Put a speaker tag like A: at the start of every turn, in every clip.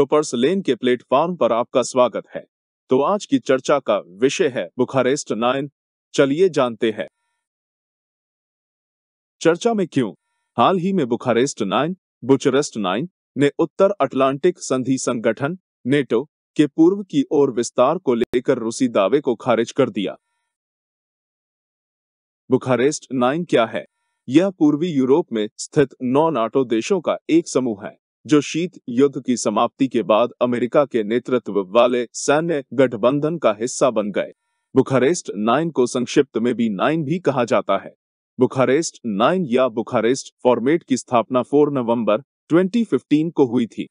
A: ऑक्टोपर्स तो लेन के प्लेटफॉर्म पर आपका स्वागत है तो आज की चर्चा का विषय है बुखारेस्ट नाइन चलिए जानते हैं चर्चा में क्यों हाल ही में बुखारेस्ट नाइन बुचरेस्ट नाइन ने उत्तर अटलांटिक संधि संगठन नेटो के पूर्व की ओर विस्तार को लेकर रूसी दावे को खारिज कर दिया बुखारेस्ट नाइन क्या है यह पूर्वी यूरोप में स्थित नौ नाटो देशों का एक समूह है जो शीत युद्ध की समाप्ति के बाद अमेरिका के नेतृत्व वाले सैन्य गठबंधन का हिस्सा बन गए बुखारेस्ट नाइन को संक्षिप्त में बी नाइन भी कहा जाता है बुखारेस्ट नाइन या बुखारेस्ट फॉर्मेट की स्थापना 4 नवंबर 2015 को हुई थी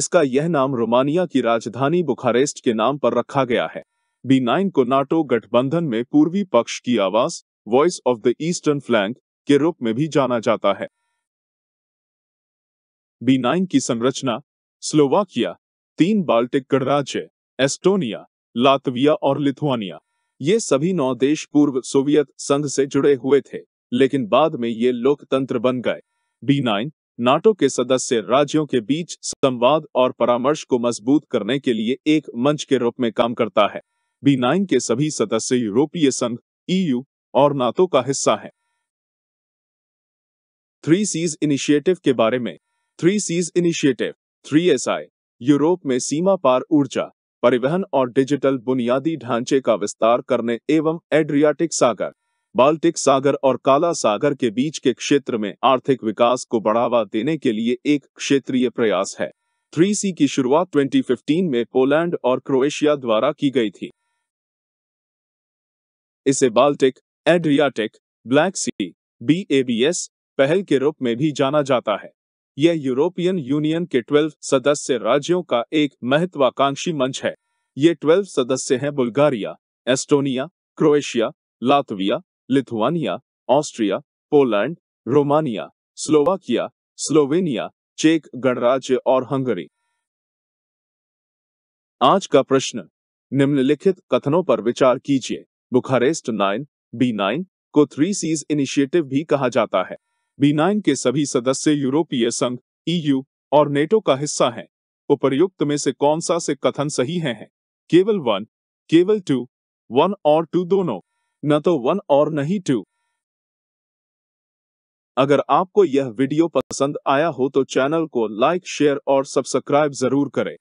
A: इसका यह नाम रोमानिया की राजधानी बुखारेस्ट के नाम पर रखा गया है बी नाइन को नाटो गठबंधन में पूर्वी पक्ष की आवाज voice of the eastern flank के रूप में भी जाना जाता है बी नाइन की संरचना स्लोवाकिया तीन बाल्टिक गणराज्य एस्टोनिया लातविया और लिथुआनिया ये सभी नौ देश पूर्व सोवियत संघ से जुड़े हुए थे लेकिन बाद में ये लोकतंत्र बन गए बी नाइन नाटो के सदस्य राज्यों के बीच संवाद और परामर्श को मजबूत करने के लिए एक मंच के रूप में काम करता है बी नाइन के सभी सदस्य यूरोपीय संघ ईयू e और नाटो का हिस्सा है थ्री सीज इनिशिएटिव के बारे में three seas initiative three S I Europe में सीमा पार ऊर्जा परिवहन और डिजिटल बुनियादी ढांचे का विस्तार करने एवं एड्रियाटिक सागर बाल्टिक सागर और काला सागर के बीच के क्षेत्र में आर्थिक विकास को बढ़ावा देने के लिए एक क्षेत्रीय प्रयास है थ्री सी की शुरुआत 2015 में पोलैंड और क्रोएशिया द्वारा की गई थी इसे Baltic Adriatic Black Sea B पहल के रूप में भी जाना जाता है यह यूरोपियन यूनियन के 12 सदस्य राज्यों का एक महत्वाकांक्षी मंच है ये 12 सदस्य हैं Bulgaria Estonia Croatia Latvia Lithuania Austria Poland Romania Slovakia Slovenia चेक गणराज्य और हंगरी आज का प्रश्न निम्नलिखित कथनों पर विचार कीजिए बुखारेस्ट नाइन बी नाइन को थ्री सीज इनिशिएटिव भी कहा जाता है बी नाइन के सभी सदस्य यूरोपीय संघ ईयू e और नेटो का हिस्सा हैं उपर्युक्त में से कौन सा से कथन सही है, है? केवल वन केवल टू वन और टू दोनों न तो वन और नहीं टू अगर आपको यह वीडियो पसंद आया हो तो चैनल को लाइक शेयर और सब्सक्राइब जरूर करें